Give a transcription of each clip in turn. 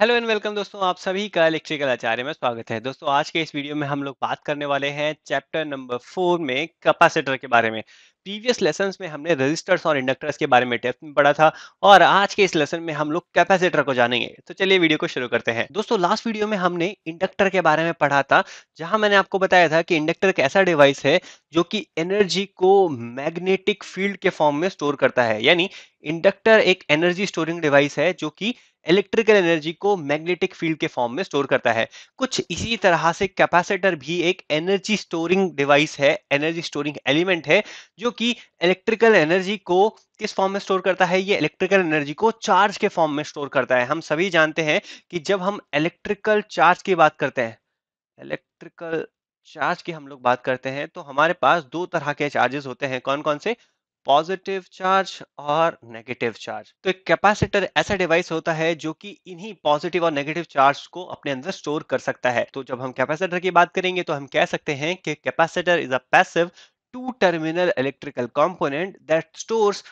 Hello and welcome दोस्तों आप सभी का इलेक्ट्रिकल आचार्य में स्वागत है दोस्तों आज के इस वीडियो में हम लोग बात करने वाले हैं चैप्टर नंबर फोर में कैपेसिटर के बारे में प्रीवियस लेसन में हमने रजिस्टर्स और इंडक्टर्स के बारे में डेप्थ में पढ़ा था और आज के इस लेसन में हम लोग कैपेसिटर को जानेंगे तो चलिए वीडियो को शुरू करते हैं दोस्तों लास्ट वीडियो में हमने इंडक्टर के बारे में पढ़ा था जहां मैंने आपको बताया था कि इंडक्टर एक ऐसा डिवाइस है जो कि एनर्जी को मैग्नेटिक फील्ड के फॉर्म में स्टोर करता है यानी इंडक्टर एक एनर्जी स्टोरिंग डिवाइस है जो कि इलेक्ट्रिकल एनर्जी को मैग्नेटिक फील्ड के फॉर्म में स्टोर करता है कुछ इसी तरह से कैपेसिटर भी एक एनर्जी स्टोरिंग डिवाइस है एनर्जी स्टोरिंग एलिमेंट है जो कि इलेक्ट्रिकल एनर्जी को किस फॉर्म में स्टोर करता है ये इलेक्ट्रिकल एनर्जी को चार्ज के फॉर्म में स्टोर करता है हम सभी जानते हैं कि जब हम इलेक्ट्रिकल चार्ज की बात करते हैं इलेक्ट्रिकल चार्ज की हम लोग बात करते हैं तो हमारे पास दो तरह के चार्जेस होते हैं कौन कौन से पॉजिटिव चार्ज और नेगेटिव चार्ज तो एक कैपेसिटर ऐसा डिवाइस होता है जो कि इन्हीं पॉजिटिव और नेगेटिव चार्ज को अपने अंदर स्टोर कर सकता है तो जब हम कैपेसिटर की बात करेंगे तो हम कह सकते हैं कि capacitor is a passive two terminal electrical component that stores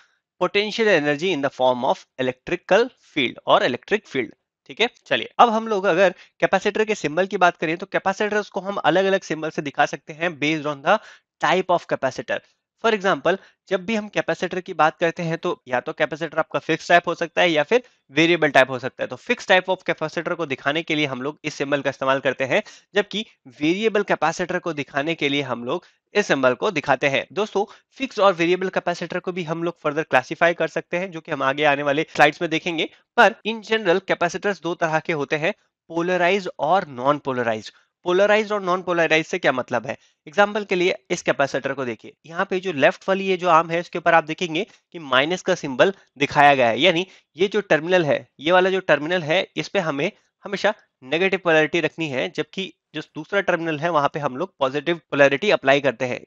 potential energy in the form of electrical field और इलेक्ट्रिक फील्ड ठीक है चलिए अब हम लोग अगर कैपेसिटर के सिंबल की बात करें तो कैपेसिटर्स को हम अलग अलग सिंबल से दिखा सकते हैं based on the type of capacitor for example जब भी हम कैपेसिटर की बात करते हैं तो या तो कैपेसिटर आपका फिक्स टाइप हो सकता है या फिर वेरिएबल टाइप हो सकता है तो फिक्स टाइप ऑफ कैपेसिटर को दिखाने के लिए हम लोग इस सिंबल का इस्तेमाल करते हैं जबकि वेरिएबल कैपेसिटर को दिखाने के लिए हम लोग इस सिंबल को दिखाते हैं दोस्तों फिक्स और वेरिएबल कैपेसिटर को भी हम लोग फर्दर क्लासीफाई कर सकते हैं जो कि हम आगे आने वाले स्लाइड्स में देखेंगे पर इन जनरल कैपेसिटर्स दो तरह के होते हैं पोलराइज और नॉन पोलराइज पोलराइज और नॉन पोलराइज से क्या मतलब है एग्जाम्पल के लिए इस कैपेसिटर को देखिए यहाँ पे जो लेफ्ट वाली ये जो आम है उसके ऊपर आप देखेंगे कि माइनस का सिंबल दिखाया गया है यानी ये जो टर्मिनल है ये वाला जो टर्मिनल है इस पे हमें हमेशा नेगेटिव पोलरिटी रखनी है जबकि जो दूसरा टर्मिनल है वहां पे हम लोग पॉजिटिव पोलरिटी अप्लाई करते हैं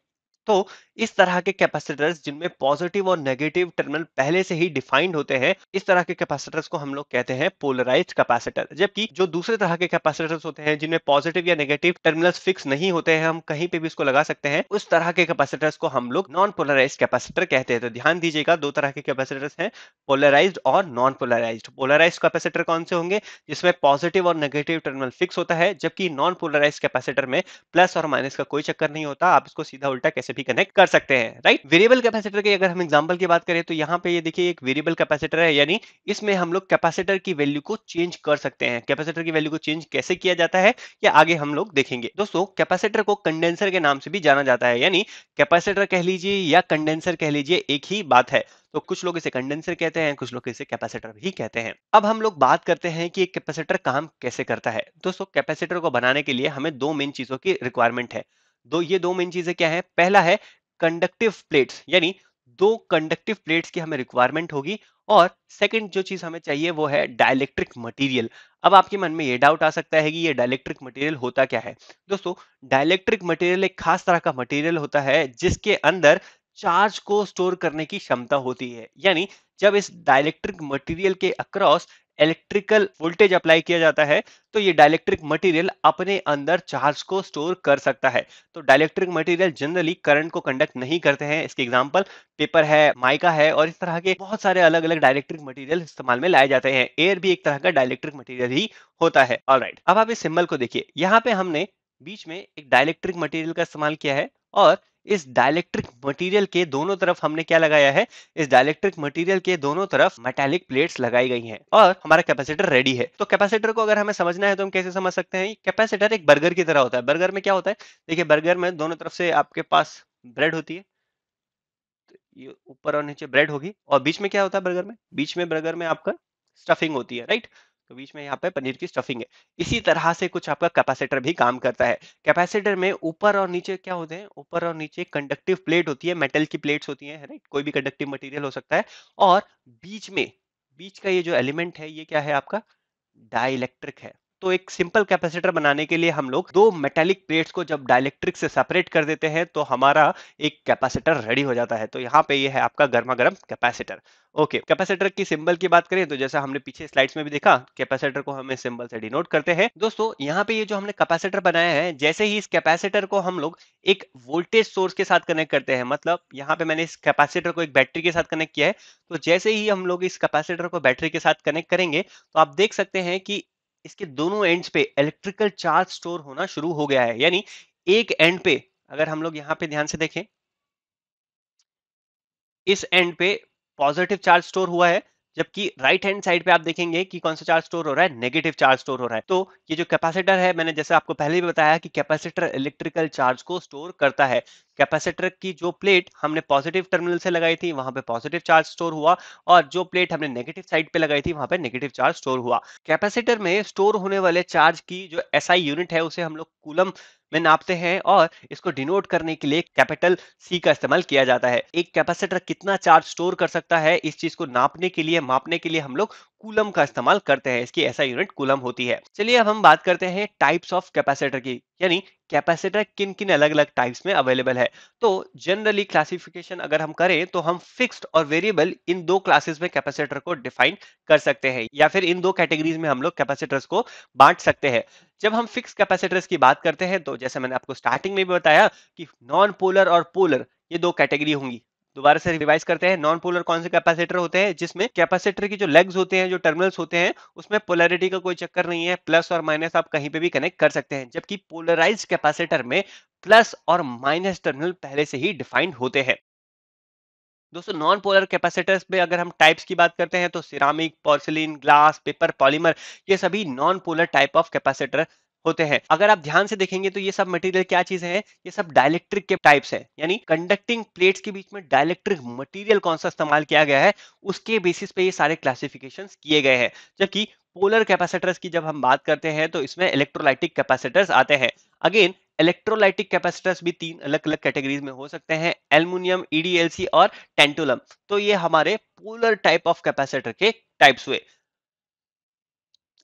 तो इस तरह के कैपेसिटर्स जिनमें पॉजिटिव और नेगेटिव टर्मिनल पहले से ही डिफाइंड होते हैं इस तरह के कैपेसिटर्स को हम लोग कहते हैं पोलराइज कैपेसिटर जबकि जो दूसरे तरह के कैपेसिटर्स होते हैं जिनमें पॉजिटिव या नेगेटिव टर्मिनल्स फिक्स नहीं होते हैं हम कहीं पे भी इसको लगा सकते हैं उस तरह के कैपेसिटर्स को हम लोग नॉन पोलराइज कैपेसिटर कहते हैं तो ध्यान दीजिएगा दो तरह के कैपेसिटर्स हैं पोलराइज और नॉन पोलराइज पोलराइज कैपेसिटर कौन से होंगे जिसमें पॉजिटिव और नेगेटिव टर्मिनल फिक्स होता है जबकि नॉन पोलराइज कैपेसिटर में प्लस और माइनस का कोई चक्कर नहीं होता आप इसको सीधा उल्टा कैसे कैपेसिटी कनेक्ट कर सकते हैं राइट वेरिएबल कैपेसिटर के अगर हम एग्जाम्पल की बात करें तो यहाँ पे ये देखिए एक वेरिएबल कैपेसिटर है यानी इसमें हम लोग कैपेसिटर की वैल्यू को चेंज कर सकते हैं कैपेसिटर की वैल्यू को चेंज कैसे किया जाता है या आगे हम लोग देखेंगे दोस्तों कैपेसिटर को कंडेंसर के नाम से भी जाना जाता है यानी कैपेसिटर कह लीजिए या कंडेंसर कह लीजिए एक ही बात है तो कुछ लोग इसे कंडेंसर कहते हैं कुछ लोग इसे कैपेसिटर भी कहते हैं अब हम लोग बात करते हैं कि एक कैपेसिटर काम कैसे करता है दोस्तों कैपेसिटर को बनाने के लिए हमें दो मेन चीजों की रिक्वायरमेंट है दो ये दो मेन चीजें क्या है पहला है कंडक्टिव प्लेट्स यानी दो कंडक्टिव प्लेट्स की हमें रिक्वायरमेंट होगी और सेकंड जो चीज हमें चाहिए वो है डायलेक्ट्रिक मटेरियल अब आपके मन में ये डाउट आ सकता है कि ये डायलेक्ट्रिक मटेरियल होता क्या है दोस्तों डायलेक्ट्रिक मटेरियल एक खास तरह का मटेरियल होता है जिसके अंदर चार्ज को स्टोर करने की क्षमता होती है यानी जब इस डायलेक्ट्रिक मटेरियल के अक्रॉस इलेक्ट्रिकल वोल्टेज अप्लाई किया जाता है तो ये डायलेक्ट्रिक मटेरियल अपने अंदर चार्ज को स्टोर कर सकता है तो डायलेक्ट्रिक मटेरियल जनरली करंट को कंडक्ट नहीं करते हैं इसके एग्जाम्पल पेपर है माइका है और इस तरह के बहुत सारे अलग अलग डायलेक्ट्रिक मटेरियल इस्तेमाल में लाए जाते हैं एयर भी एक तरह का डायलेक्ट्रिक मटीरियल ही होता है ऑल right. अब आप इस सिम्बल को देखिए यहाँ पे हमने बीच में एक डायलेक्ट्रिक मटीरियल का इस्तेमाल किया है और इस डायलेक्ट्रिक मटेरियल के दोनों तरफ हमने क्या लगाया है इस डायलेक्ट्रिक मटेरियल के दोनों तरफ मेटालिक प्लेट्स लगाई गई हैं और हमारा कैपेसिटर रेडी है तो कैपेसिटर को अगर हमें समझना है तो हम कैसे समझ सकते हैं कैपेसिटर एक बर्गर की तरह होता है बर्गर में क्या होता है देखिए बर्गर में दोनों तरफ से आपके पास ब्रेड होती है तो ये ऊपर और नीचे ब्रेड होगी और बीच में क्या होता है बर्गर में बीच में बर्गर में आपका स्टफिंग होती है राइट तो बीच में यहाँ पे पनीर की स्टफिंग है इसी तरह से कुछ आपका कैपेसिटर भी काम करता है कैपेसिटर में ऊपर और नीचे क्या होते हैं ऊपर और नीचे कंडक्टिव प्लेट होती है मेटल की प्लेट्स होती है राइट कोई भी कंडक्टिव मटेरियल हो सकता है और बीच में बीच का ये जो एलिमेंट है ये क्या है आपका डाइलेक्ट्रिक है तो एक सिंपल कैपेसिटर बनाने के लिए हम लोग दो मेटेलिक प्लेट्स को जब डायलेक्ट्रिक से सेपरेट कर देते हैं तो हमारा एक कैपेसिटर रेडी हो जाता है तो यहाँ पे ये यह है आपका गर्मा गर्म कैपेसिटर ओके okay, कैपेसिटर की सिंबल की बात करें तो जैसा हमने पीछे स्लाइड्स में भी देखा कैपेसिटर को हमें सिंबल से डिनोट करते हैं दोस्तों यहाँ पे ये जो हमने कैपेसिटर बनाया है जैसे ही इस कैपेसिटर को हम लोग एक वोल्टेज सोर्स के साथ कनेक्ट करते हैं मतलब यहाँ पे मैंने इस कैपेसिटर को एक बैटरी के साथ कनेक्ट किया है तो जैसे ही हम लोग इस कैपेसिटर को बैटरी के साथ कनेक्ट करेंगे तो आप देख सकते हैं कि इसके दोनों एंड्स पे इलेक्ट्रिकल चार्ज स्टोर होना शुरू हो गया है यानी एक एंड पे अगर हम लोग यहाँ पे ध्यान से देखें इस एंड पे पॉजिटिव चार्ज स्टोर हुआ है जबकि राइट हैंड साइड पे आप देखेंगे कि कौन सा चार्ज स्टोर हो रहा है नेगेटिव चार्ज स्टोर हो रहा है तो ये जो कैपेसिटर है मैंने जैसे आपको पहले भी बताया कि कैपेसिटर इलेक्ट्रिकल चार्ज को स्टोर करता है कैपेसिटर की जो प्लेट हमने पॉजिटिव टर्मिनल से लगाई थी वहां पे पॉजिटिव चार्ज स्टोर हुआ और जो प्लेट हमने नेगेटिव साइड पे लगाई थी वहां पे नेगेटिव चार्ज स्टोर हुआ कैपेसिटर में स्टोर होने वाले चार्ज की जो एसआई यूनिट है उसे हम लोग कूलम में नापते हैं और इसको डिनोट करने के लिए कैपिटल सी का इस्तेमाल किया जाता है एक कैपेसिटर कितना चार्ज स्टोर कर सकता है इस चीज को नापने के लिए मापने के लिए हम लोग कूलम का इस्तेमाल करते हैं इसकी ऐसा यूनिट कूलम होती है चलिए अब हम बात करते हैं टाइप्स ऑफ कैपेसिटर की यानी कैपेसिटर किन किन अलग अलग टाइप्स में अवेलेबल है तो जनरली क्लासिफिकेशन अगर हम करें तो हम फिक्स्ड और वेरिएबल इन दो क्लासेस में कैपेसिटर को डिफाइन कर सकते हैं या फिर इन दो कैटेगरीज में हम लोग कैपेसिटर्स को बांट सकते हैं जब हम फिक्स कैपेसिटर्स की बात करते हैं तो जैसे मैंने आपको स्टार्टिंग में भी बताया कि नॉन पोलर और पोलर ये दो कैटेगरी होंगी दोबारा से रिवाइज करते हैं नॉन पोलर कौन से कैपेसिटर होते हैं जिसमें कैपेसिटर की जो लेग्स होते हैं जो टर्मिनल्स होते हैं उसमें पोलरिटी का कोई चक्कर नहीं है प्लस और माइनस आप कहीं पे भी कनेक्ट कर सकते हैं जबकि पोलराइज कैपेसिटर में प्लस और माइनस टर्मिनल पहले से ही डिफाइंड होते हैं दोस्तों नॉन पोलर कैपेसिटर्स में अगर हम टाइप्स की बात करते हैं तो ceramic porcelain glass paper polymer ये सभी non polar type of capacitor होते हैं अगर आप ध्यान से देखेंगे तो ये सब मटेरियल क्या चीज है ये सब डायलेक्ट्रिक के टाइप्स है यानी कंडक्टिंग प्लेट्स के बीच में डायलेक्ट्रिक मटेरियल कौन सा इस्तेमाल किया गया है उसके बेसिस पे ये सारे क्लासिफिकेशन किए गए हैं जबकि पोलर कैपेसिटर्स की जब हम बात करते हैं तो इसमें इलेक्ट्रोलाइटिक कैपेसिटर्स आते हैं अगेन इलेक्ट्रोलाइटिक कैपेसिटर्स भी तीन अलग अलग कैटेगरीज में हो सकते हैं एल्यूमिनियम ईडीएलसी e और टेंटुलम तो ये हमारे पोलर टाइप ऑफ कैपेसिटर के टाइप्स हुए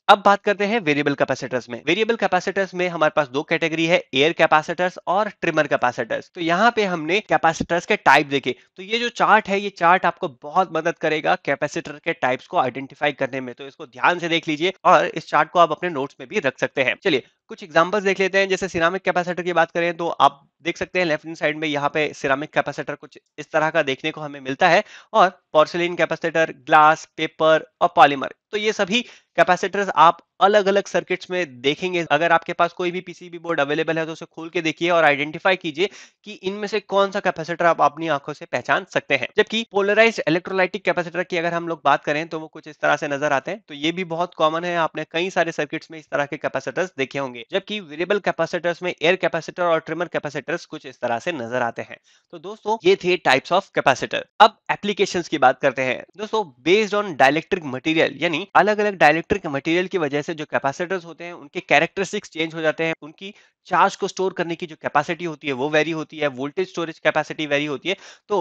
अब बात करते हैं वेरिएबल कैपेसिटर्स में वेरिएबल कैपेसिटर्स में हमारे पास दो कैटेगरी है एयर कैपेसिटर्स और ट्रिमर कैपेसिटर्स तो यहाँ पे हमने कैपेसिटर्स के टाइप देखे तो ये जो चार्ट है ये चार्ट आपको बहुत मदद करेगा कैपेसिटर के टाइप्स को आइडेंटिफाई करने में तो इसको ध्यान से देख लीजिए और इस चार्ट को आप अपने नोट्स में भी रख सकते हैं चलिए कुछ एग्जांपल्स देख लेते हैं जैसे सिरामिक कैपेसिटर की बात करें तो आप देख सकते हैं लेफ्ट हैंड साइड में यहाँ पे सिरामिक कैपेसिटर कुछ इस तरह का देखने को हमें मिलता है और पॉर्सिलिन कैपेसिटर ग्लास पेपर और पॉलीमर तो ये सभी कैपेसिटर्स आप अलग अलग सर्किट्स में देखेंगे अगर आपके पास कोई भी पीसीबी बोर्ड अवेलेबल है तो उसे खोल के देखिए और आइडेंटिफाई कीजिए कि इनमें से कौन सा कैपेसिटर आप अपनी आंखों से पहचान सकते हैं जबकि पोलराइज इलेक्ट्रोलाइटिक कैपेसिटर की अगर हम लोग बात करें तो वो कुछ इस तरह से नजर आते हैं तो ये भी बहुत कॉमन है आपने कई सारे सर्किट्स में इस तरह के कैपेसिटर्स देखे होंगे जबकि वेरिएबल कैपेसिटर्स में एयर कैपेसिटर और ट्रिमर कैपेसिटर्स कुछ इस तरह से नजर आते हैं तो दोस्तों ये थे टाइप्स ऑफ कैपेसिटर अब एप्लीकेशन की बात करते हैं दोस्तों बेस्ड ऑन डायलेक्ट्रिक मटीरियल यानी अलग अलग डायलेक्ट्रिक मटीरियल की वजह से जो कैपेसिटर्स होते हैं उनके कैरेक्टरिस्टिक्स चेंज हो जाते हैं उनकी चार्ज को स्टोर करने की जो कैपेसिटी होती है वो वेरी होती है वोल्टेज स्टोरेज कैपेसिटी वेरी होती है तो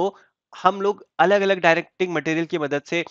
हम लोग अलग अलग डायरेक्टिंग मटेरियल की मदद से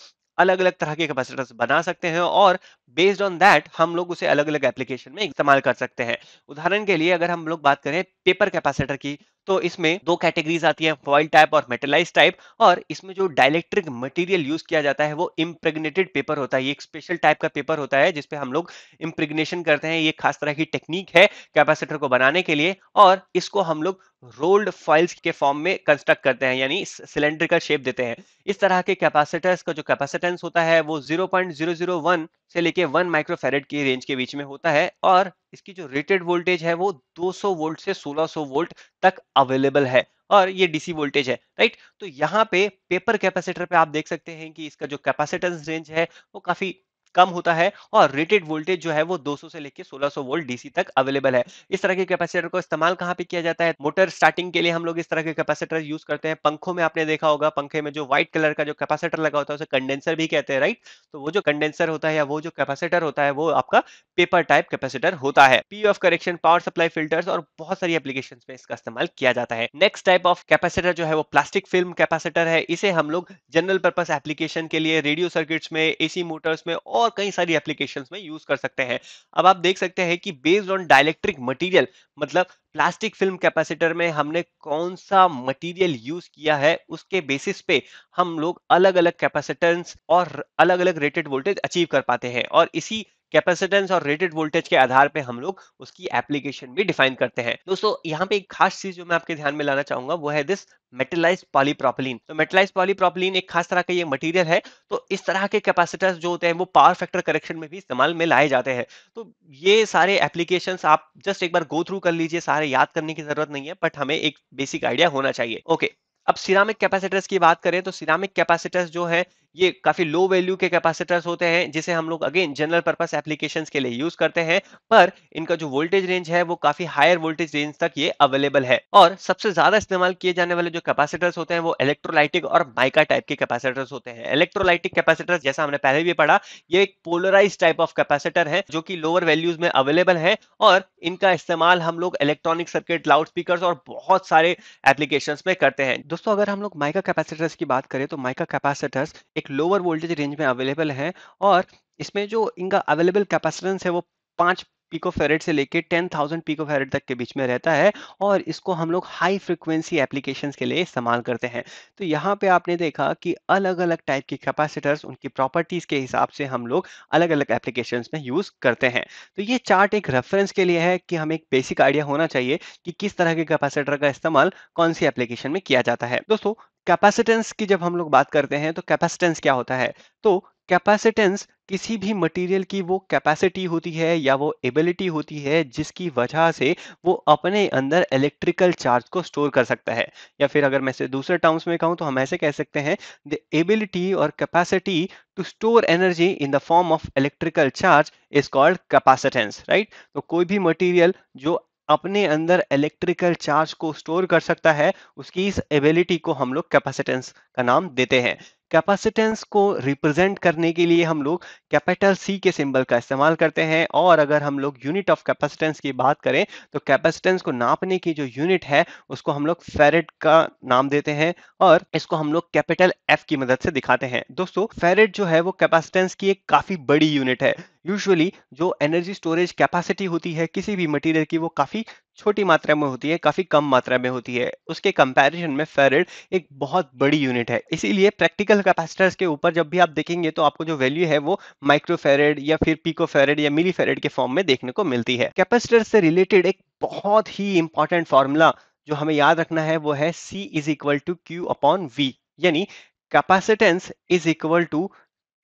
अलग अलग तरह के कैपेसिटर्स बना सकते हैं और बेस्ड ऑन दैट हम लोग उसे अलग अलग एप्लीकेशन में इस्तेमाल कर सकते हैं उदाहरण के लिए अगर हम लोग बात करें पेपर कैपेसिटर की तो इसमें दो कैटेगरीज आती है फॉइल टाइप और मेटेलाइज टाइप और इसमें जो डायलेक्ट्रिक मटेरियल यूज किया जाता है वो इम्प्रेगनेटेड पेपर होता है ये एक स्पेशल टाइप का पेपर होता है जिसपे हम लोग इम्प्रेग्नेशन करते हैं ये खास तरह की टेक्निक है कैपेसिटर को बनाने के लिए और इसको हम लोग रोल्ड फॉइल्स के फॉर्म में कंस्ट्रक्ट करते हैं यानी सिलेंडर का शेप देते हैं इस तरह के कैपेसिटर्स का जो कैपेसिटेंस होता है वो 0.001 से लेके 1 माइक्रोफेरेड की रेंज के बीच में होता है और इसकी जो रेटेड वोल्टेज है वो 200 वोल्ट से 1600 वोल्ट तक अवेलेबल है और ये डीसी वोल्टेज है राइट तो यहाँ पे पेपर कैपेसिटर पे आप देख सकते हैं कि इसका जो कैपेसिटेंस रेंज है वो काफी कम होता है और रेटेड वोल्टेज जो है वो 200 से लेकर 1600 वोल्ट डीसी तक अवेलेबल है इस तरह के कैपेसिटर को इस्तेमाल कहाँ पे किया जाता है मोटर स्टार्टिंग के लिए हम लोग इस तरह के कैपेसिटर यूज करते हैं पंखों में आपने देखा होगा पंखे में जो व्हाइट कलर का जो कैपेसिटर लगा होता है उसे कंडेंसर भी कहते हैं राइट तो वो जो कंडेंसर होता है या वो जो कैपेसिटर होता है वो आपका पेपर टाइप कैपेसिटर होता है P F correction power supply filter और बहुत सारी एप्लीकेशन में इसका इस्तेमाल किया जाता है नेक्स्ट टाइप ऑफ कैपेसिटर जो है वो प्लास्टिक फिल्म कैपेसिटर है इसे हम लोग जनरल पर्पज एप्लीकेशन के लिए रेडियो सर्किट्स में एसी मोटर्स में और और कई सारी एप्लीकेशन में यूज कर सकते हैं अब आप देख सकते हैं कि बेस्ड ऑन डायलेक्ट्रिक मटीरियल मतलब प्लास्टिक फिल्म कैपेसिटर में हमने कौन सा मटेरियल यूज किया है उसके बेसिस पे हम लोग अलग अलग कैपेसिटेंस और अलग अलग रेटेड वोल्टेज अचीव कर पाते हैं और इसी कैपेसिटेंस और रेटेड वोल्टेज के आधार पर हम लोग उसकी एप्लीकेशन भी डिफाइन करते हैं दोस्तों यहाँ पे एक खास चीज जो मैं आपके ध्यान में लाना चाहूंगा वो है दिस मेटेलाइज पॉलीप्रोपिलीन तो मेटलाइज पॉलीप्रोपिलीन एक खास तरह का ये मटेरियल है तो इस तरह के कैपेसिटर्स जो होते हैं वो पावर फैक्टर करेक्शन में भी इस्तेमाल में लाए जाते हैं तो ये सारे एप्लीकेशंस आप जस्ट एक बार गो थ्रू कर लीजिए सारे याद करने की जरूरत नहीं है बट हमें एक बेसिक आइडिया होना चाहिए ओके अब सिरामिक कैपेसिटर्स की बात करें तो सिरामिक कैपेसिटर्स जो है ये काफी लो वैल्यू के कैपेसिटर्स होते हैं जिसे हम लोग अगेन जनरल पर्पस एप्लीकेशंस के लिए यूज करते हैं पर इनका जो वोल्टेज रेंज है वो काफी हायर वोल्टेज रेंज तक ये अवेलेबल है और सबसे ज्यादा इस्तेमाल किए जाने वाले जो कैपेसिटर्स होते हैं वो इलेक्ट्रोलाइटिक और माइका टाइप के कैपेसिटर्स होते हैं इलेक्ट्रोलाइटिक कैपेसिटर्स जैसा हमने पहले भी पढ़ा ये एक पोलराइज टाइप ऑफ कैपेसिटर है जो की लोअर वैल्यूज में अवेलेबल है और इनका इस्तेमाल हम लोग इलेक्ट्रॉनिक सर्किट लाउड स्पीकर और बहुत सारे एप्लीकेशन में करते हैं दोस्तों अगर हम लोग माइका कैपेसिटर्स की बात करें तो माइका कैपेसिटर्स एक लोअर वोल्टेज रेंज में अवेलेबल है और इसमें जो इनका अवेलेबल कैपेसिटेंस है वो पाँच पीको फेरेट से लेके 10,000 पीको फेरेट तक के बीच में रहता है और इसको हम लोग हाई फ्रिक्वेंसी एप्लीकेशन के लिए इस्तेमाल करते हैं तो यहाँ पे आपने देखा कि अलग अलग टाइप के कैपेसिटर्स उनकी प्रॉपर्टीज़ के हिसाब से हम लोग अलग अलग एप्लीकेशन में यूज़ करते हैं तो ये चार्ट एक रेफरेंस के लिए है कि हमें एक बेसिक आइडिया होना चाहिए कि किस तरह के कैपेसिटर का इस्तेमाल कौन सी एप्लीकेशन में किया जाता है दोस्तों कैपेसिटेंस की जब हम लोग बात करते हैं तो कैपेसिटेंस क्या होता है तो कैपेसिटेंस किसी भी मटेरियल की वो कैपेसिटी होती है या वो एबिलिटी होती है जिसकी वजह से वो अपने अंदर इलेक्ट्रिकल चार्ज को स्टोर कर सकता है या फिर अगर मैं से दूसरे टर्म्स में कहूँ तो हम ऐसे कह सकते हैं द एबिलिटी और capacity to store energy in the form of electrical charge is called capacitance right तो कोई भी मटीरियल जो अपने अंदर इलेक्ट्रिकल चार्ज को स्टोर कर सकता है उसकी इस एबिलिटी को हम लोग कैपेसिटेंस का नाम देते हैं कैपेसिटेंस को रिप्रेजेंट करने के लिए हम लोग कैपिटल सी के सिंबल का इस्तेमाल करते हैं और अगर हम लोग यूनिट ऑफ कैपेसिटेंस की बात करें तो कैपेसिटेंस को नापने की जो यूनिट है उसको हम लोग फेरेड का नाम देते हैं और इसको हम लोग कैपिटल एफ की मदद से दिखाते हैं दोस्तों फेरेड जो है वो कैपेसिटेंस की एक काफी बड़ी यूनिट है यूजुअली जो एनर्जी स्टोरेज कैपेसिटी होती है किसी भी मटेरियल की वो काफ़ी छोटी मात्रा में होती है काफ़ी कम मात्रा में होती है उसके कंपैरिजन में फेरेड एक बहुत बड़ी यूनिट है इसीलिए प्रैक्टिकल कैपेसिटर्स के ऊपर जब भी आप देखेंगे तो आपको जो वैल्यू है वो माइक्रो फेरेड या फिर पीको फेरेड या मिली फेरेड के फॉर्म में देखने को मिलती है कैपेसिटर से रिलेटेड एक बहुत ही इंपॉर्टेंट फॉर्मूला जो हमें याद रखना है वो है C is equal to Q upon V यानी capacitance is equal to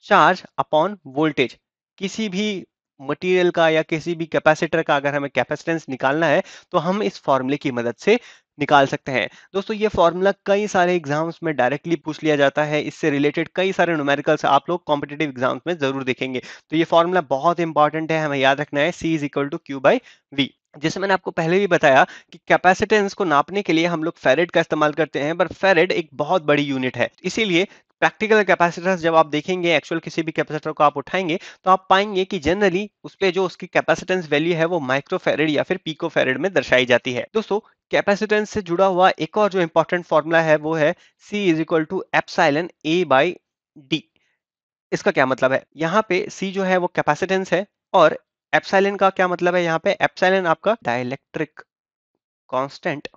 charge upon voltage किसी भी मटेरियल का या किसी भी कैपेसिटर का अगर हमें कैपेसिटेंस निकालना है तो हम इस फॉर्मूले की मदद से निकाल सकते हैं दोस्तों ये फॉर्मूला कई सारे एग्जाम्स में डायरेक्टली पूछ लिया जाता है इससे रिलेटेड कई सारे न्यूमेरिकल्स आप लोग कॉम्पिटेटिव एग्जाम्स में जरूर देखेंगे तो ये फॉर्मूला बहुत इंपॉर्टेंट है हमें याद रखना है C is equal to Q by V जैसे मैंने आपको पहले भी बताया कि कैपेसिटेंस को नापने के लिए हम लोग फेरेड का इस्तेमाल करते हैं पर फेरेड एक बहुत बड़ी यूनिट है इसीलिए प्रैक्टिकल कैपेसिटर्स जब आप देखेंगे एक्चुअल किसी भी कैपेसिटर को आप उठाएंगे तो आप पाएंगे कि जनरली उस पर जो उसकी कैपेसिटेंस वैल्यू है वो माइक्रोफेरेड या फिर पीको फेरेड में दर्शाई जाती है दोस्तों कैपेसिटेंस से जुड़ा हुआ एक और जो इंपॉर्टेंट फॉर्मूला है वो है C is equal to epsilon A by D इसका क्या मतलब है यहाँ पे सी जो है वो कैपेसिटेंस है और एपसाइलन का क्या मतलब है यहाँ पे एपसाइलन आपका डायलैक्ट्रिक कॉन्स्टेंट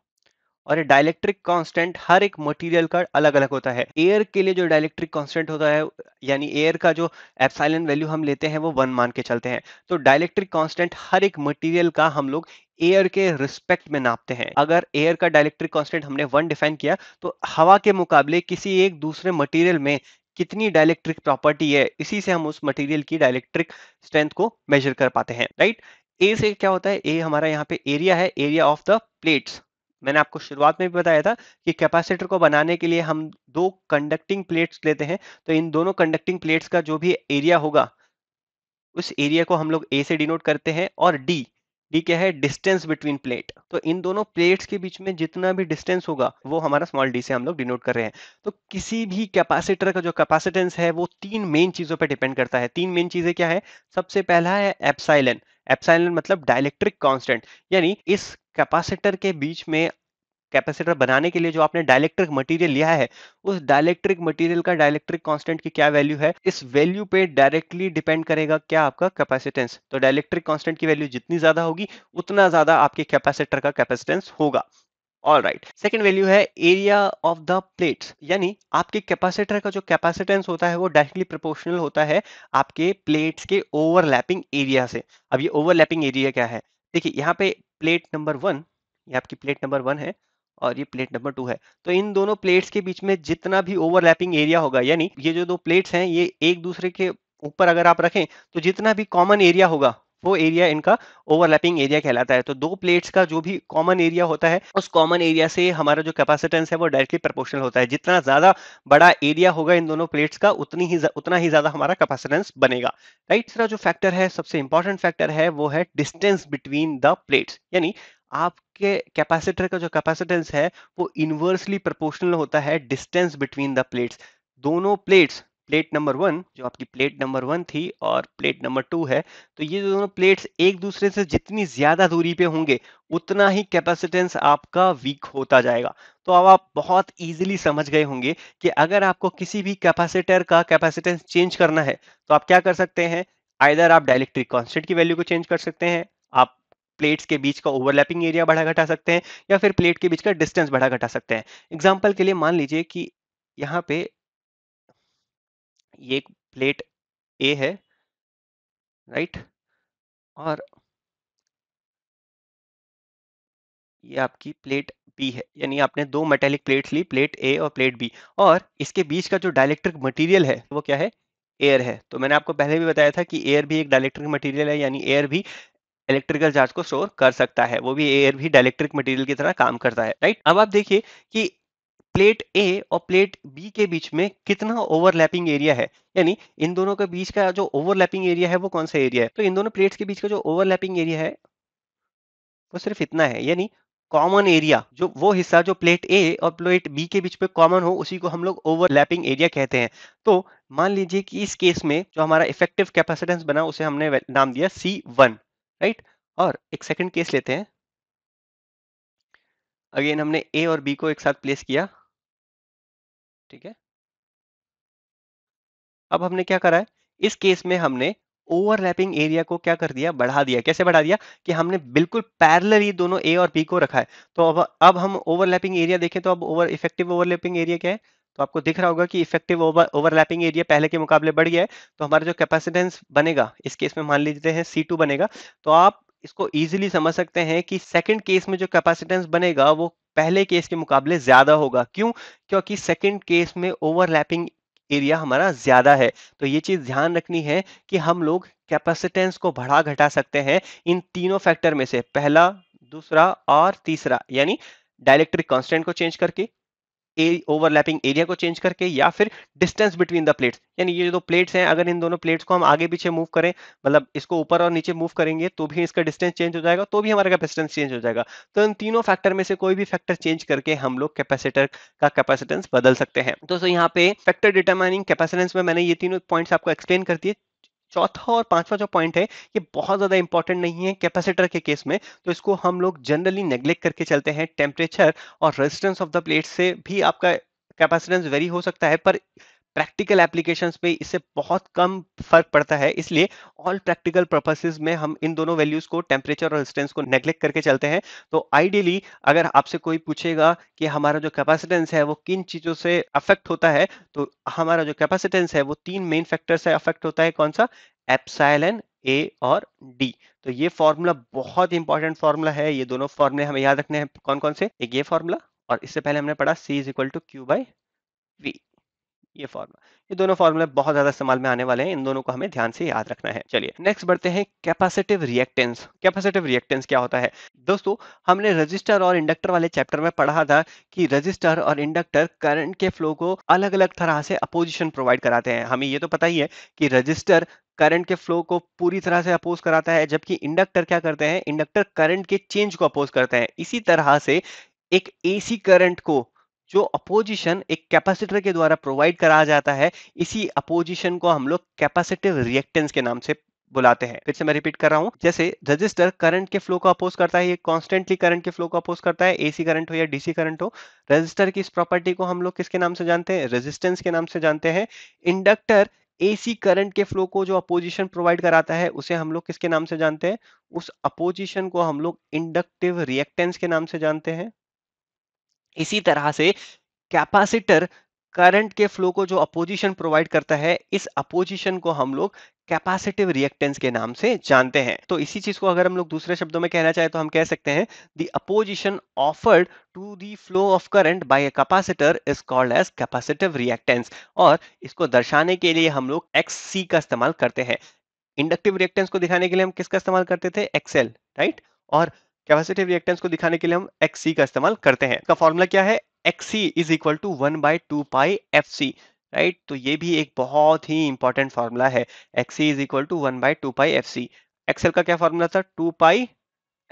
और ये डायलेक्ट्रिक कांस्टेंट हर एक मटेरियल का अलग अलग होता है एयर के लिए जो डायलेक्ट्रिक कांस्टेंट होता है यानी एयर का जो एफसाइलेंट वैल्यू हम लेते हैं वो वन मान के चलते हैं तो डायलेक्ट्रिक कांस्टेंट हर एक मटेरियल का हम लोग एयर के रिस्पेक्ट में नापते हैं अगर एयर का डायलेक्ट्रिक कॉन्स्टेंट हमने वन डिफाइन किया तो हवा के मुकाबले किसी एक दूसरे मटीरियल में कितनी डायलेक्ट्रिक प्रॉपर्टी है इसी से हम उस मटीरियल की डायलेक्ट्रिक स्ट्रेंथ को मेजर कर पाते हैं राइट ए से क्या होता है ए हमारा यहाँ पे एरिया है एरिया ऑफ द प्लेट्स मैंने आपको शुरुआत में भी बताया था कि कैपेसिटर को बनाने के लिए हम दो कंडक्टिंग प्लेट्स लेते हैं तो इन दोनों कंडक्टिंग प्लेट्स का जो भी एरिया होगा उस एरिया को हम लोग ए से डिनोट करते हैं और डी डी क्या है डिस्टेंस बिटवीन प्लेट तो इन दोनों प्लेट्स के बीच में जितना भी डिस्टेंस होगा वो हमारा स्मॉल डी से हम लोग डिनोट कर रहे हैं तो किसी भी कैपेसिटर का जो कैपेसिटेंस है वो तीन मेन चीजों पर डिपेंड करता है तीन मेन चीजें क्या है सबसे पहला है एप्साइलन एप्साइलन मतलब डायलेक्ट्रिक कॉन्स्टेंट यानी इस कैपेसिटर के बीच में कैपेसिटर बनाने के लिए जो आपने डायलेक्ट्रिक मटेरियल लिया है उस डायलेक्ट्रिक मटेरियल का डायलेक्ट्रिक कांस्टेंट की क्या वैल्यू है इस वैल्यू पे डायरेक्टली डिपेंड करेगा क्या आपका कैपेसिटेंस तो डायलेक्ट्रिक कांस्टेंट की वैल्यू जितनी ज्यादा होगी उतना ज्यादा आपके कैपेसिटर का कैपेसिटेंस होगा ऑल राइट सेकेंड वैल्यू है एरिया ऑफ द प्लेट्स यानी आपके कैपेसिटर का जो कैपेसिटेंस होता है वो डायरेक्टली प्रोपोर्शनल होता है आपके प्लेट्स के ओवरलैपिंग एरिया से अब ये ओवरलैपिंग एरिया क्या है देखिए यहाँ पे प्लेट नंबर वन ये आपकी प्लेट नंबर वन है और ये प्लेट नंबर टू है तो इन दोनों प्लेट्स के बीच में जितना भी ओवरलैपिंग एरिया होगा यानी ये जो दो प्लेट्स हैं ये एक दूसरे के ऊपर अगर आप रखें तो जितना भी कॉमन एरिया होगा वो एरिया इनका ओवरलैपिंग एरिया कहलाता है तो दो प्लेट्स का जो भी कॉमन एरिया होता है उस कॉमन एरिया से हमारा जो कैपेसिटेंस है वो डायरेक्टली प्रोपोर्शनल होता है जितना ज्यादा बड़ा एरिया होगा इन दोनों प्लेट्स का उतनी ही उतना ही ज्यादा हमारा कैपेसिटेंस बनेगा राइट तीसरा जो फैक्टर है सबसे इंपॉर्टेंट फैक्टर है वो है डिस्टेंस बिटवीन द प्लेट्स यानी आपके कैपेसिटर का जो कैपेसिटेंस है वो इनवर्सली प्रोपोर्शनल होता है डिस्टेंस बिटवीन द प्लेट्स दोनों प्लेट्स प्लेट नंबर वन जो आपकी प्लेट नंबर वन थी और प्लेट नंबर टू है तो ये दोनों प्लेट्स एक दूसरे से जितनी ज्यादा दूरी पे होंगे उतना ही कैपेसिटेंस आपका वीक होता जाएगा तो अब आप बहुत इजीली समझ गए होंगे कि अगर आपको किसी भी कैपेसिटर का कैपेसिटेंस चेंज करना है तो आप क्या कर सकते हैं आइदर आप डायलेक्ट्रिक कॉन्स्टेंट की वैल्यू को चेंज कर सकते हैं आप प्लेट्स के बीच का ओवरलैपिंग एरिया बढ़ा घटा सकते हैं या फिर प्लेट के बीच का डिस्टेंस बढ़ा घटा सकते हैं एग्जाम्पल के लिए मान लीजिए कि यहाँ पे ये प्लेट ए है राइट और ये आपकी प्लेट बी है यानी आपने दो मेटेलिक प्लेट्स ली प्लेट ए और प्लेट बी और इसके बीच का जो डायलेक्ट्रिक मटेरियल है वो क्या है एयर है तो मैंने आपको पहले भी बताया था कि एयर भी एक डायलेक्ट्रिक मटेरियल है यानी एयर भी इलेक्ट्रिकल चार्ज को स्टोर कर सकता है वो भी एयर भी डायलेक्ट्रिक मटेरियल की तरह काम करता है राइट अब आप देखिए कि प्लेट ए और प्लेट बी के बीच में कितना ओवरलैपिंग एरिया है यानी इन दोनों के बीच का जो ओवरलैपिंग एरिया है वो कौन सा एरिया है तो इन दोनों प्लेट्स के बीच का जो ओवरलैपिंग एरिया है वो सिर्फ इतना है यानी कॉमन एरिया जो वो हिस्सा जो प्लेट ए और प्लेट बी के बीच में कॉमन हो उसी को हम लोग ओवरलैपिंग एरिया कहते हैं तो मान लीजिए कि इस केस में जो हमारा इफेक्टिव कैपेसिटेंस बना उसे हमने नाम दिया सी वन राइट और एक सेकेंड केस लेते हैं अगेन हमने ए और बी को एक साथ प्लेस किया ठीक है अब हमने क्या करा है इस केस में हमने ओवरलैपिंग एरिया को क्या कर दिया बढ़ा दिया कैसे बढ़ा दिया कि हमने बिल्कुल पैरेलल ही दोनों ए और बी को रखा है तो अब अब हम ओवरलैपिंग एरिया देखें तो अब ओवर इफेक्टिव ओवरलैपिंग एरिया क्या है तो आपको दिख रहा होगा कि इफेक्टिव ओवरलैपिंग एरिया पहले के मुकाबले बढ़ गया है तो हमारा जो कैपेसिटेंस बनेगा इस केस में मान लीजिए हैं सी बनेगा तो आप इसको इजीली समझ सकते हैं कि सेकंड केस में जो कैपेसिटेंस बनेगा वो पहले केस के मुकाबले ज्यादा होगा क्यों क्योंकि सेकेंड केस में ओवरलैपिंग एरिया हमारा ज्यादा है तो ये चीज ध्यान रखनी है कि हम लोग कैपेसिटेंस को बढ़ा घटा सकते हैं इन तीनों फैक्टर में से पहला दूसरा और तीसरा यानी डायलेक्ट्रिक कांस्टेंट को चेंज करके ओवरलैपिंग एरिया को चेंज करके या फिर डिस्टेंस बिटवीन द प्लेट्स यानी ये जो प्लेट्स हैं अगर इन दोनों प्लेट्स को हम आगे पीछे मूव करें मतलब इसको ऊपर और नीचे मूव करेंगे तो भी इसका डिस्टेंस चेंज हो जाएगा तो भी हमारा कैपेसिटेंस चेंज हो जाएगा तो इन तीनों फैक्टर में से कोई भी फैक्टर चेंज करके हम लोग कैपेसिटर का कैपेसिटेंस बदल सकते हैं दोस्तों यहाँ पे फैक्टर डिटरमाइनिंग कैपेसिटेंस में मैंने ये तीनों पॉइंट्स आपको एक्सप्लेन कर दिए चौथा और पांचवा जो पॉइंट है ये बहुत ज्यादा इंपॉर्टेंट नहीं है कैपेसिटर के केस में तो इसको हम लोग जनरली नेग्लेक्ट करके चलते हैं टेम्परेचर और रेजिस्टेंस ऑफ द प्लेट से भी आपका कैपेसिटेंस वेरी हो सकता है पर प्रैक्टिकल एप्लीकेशन पे इससे बहुत कम फर्क पड़ता है इसलिए ऑल प्रैक्टिकल पर्पसेज में हम इन दोनों वैल्यूज को टेम्परेचर और रेजिस्टेंस को नेग्लेक्ट करके चलते हैं तो आइडियली अगर आपसे कोई पूछेगा कि हमारा जो कैपेसिटेंस है वो किन चीज़ों से अफेक्ट होता है तो हमारा जो कैपेसिटेंस है वो तीन मेन फैक्टर से अफेक्ट होता है कौन सा एप्साइलन ए और डी तो ये फॉर्मूला बहुत इंपॉर्टेंट फॉर्मूला है ये दोनों फॉर्मूले हमें याद रखने हैं कौन कौन से एक ये फॉर्मूला और इससे पहले हमने पढ़ा C is equal to Q by V ये फॉर्मूला ये दोनों फॉर्मूले बहुत ज्यादा इस्तेमाल में आने वाले हैं इन दोनों को हमें ध्यान से याद रखना है चलिए नेक्स्ट बढ़ते हैं कैपेसिटिव रिएक्टेंस कैपेसिटिव रिएक्टेंस क्या होता है दोस्तों हमने रजिस्टर और इंडक्टर वाले चैप्टर में पढ़ा था कि रजिस्टर और इंडक्टर करंट के फ्लो को अलग अलग तरह से अपोजिशन प्रोवाइड कराते हैं हमें ये तो पता ही है कि रजिस्टर करंट के फ्लो को पूरी तरह से अपोज कराता है जबकि इंडक्टर क्या करते हैं इंडक्टर करंट के चेंज को अपोज करते हैं इसी तरह से एक एसी करंट को जो अपोजिशन एक कैपेसिटर के द्वारा प्रोवाइड करा जाता है इसी अपोजिशन को हम लोग कैपेसिटिव रिएक्टेंस के नाम से बुलाते हैं फिर से मैं रिपीट कर रहा हूं जैसे रजिस्टर करंट के फ्लो को अपोज करता है ये कॉन्स्टेंटली करंट के फ्लो को अपोज करता है एसी करंट हो या डीसी करंट हो रजिस्टर की इस प्रॉपर्टी को हम लोग किसके नाम से जानते हैं रेजिस्टेंस के नाम से जानते हैं इंडक्टर एसी करंट के फ्लो को जो अपोजिशन प्रोवाइड कराता है उसे हम लोग किसके नाम से जानते हैं उस अपोजिशन को हम लोग इंडक्टिव रिएक्टेंस के नाम से जानते हैं इसी तरह से कैपेसिटर करंट के फ्लो को जो अपोजिशन प्रोवाइड करता है इस अपोजिशन को हम लोग कैपेसिटिव रिएक्टेंस के नाम से जानते हैं तो इसी चीज को अगर हम लोग दूसरे शब्दों में कहना चाहे तो हम कह सकते हैं the opposition offered to the flow of current by a capacitor is called as capacitive reactance और इसको दर्शाने के लिए हम लोग एक्स सी का इस्तेमाल करते हैं इंडक्टिव रिएक्टेंस को दिखाने के लिए हम किसका इस्तेमाल करते थे एक्सएल राइट और कैपेसिटिव रिएक्टेंस को दिखाने के लिए हम XC का इस्तेमाल करते हैं इसका फॉर्मूला क्या है XC is equal to one by two pi F C right तो ये भी एक बहुत ही इंपॉर्टेंट फॉर्मूला है XC is equal to one by two pi F C XL का क्या फॉर्मूला था टू पाई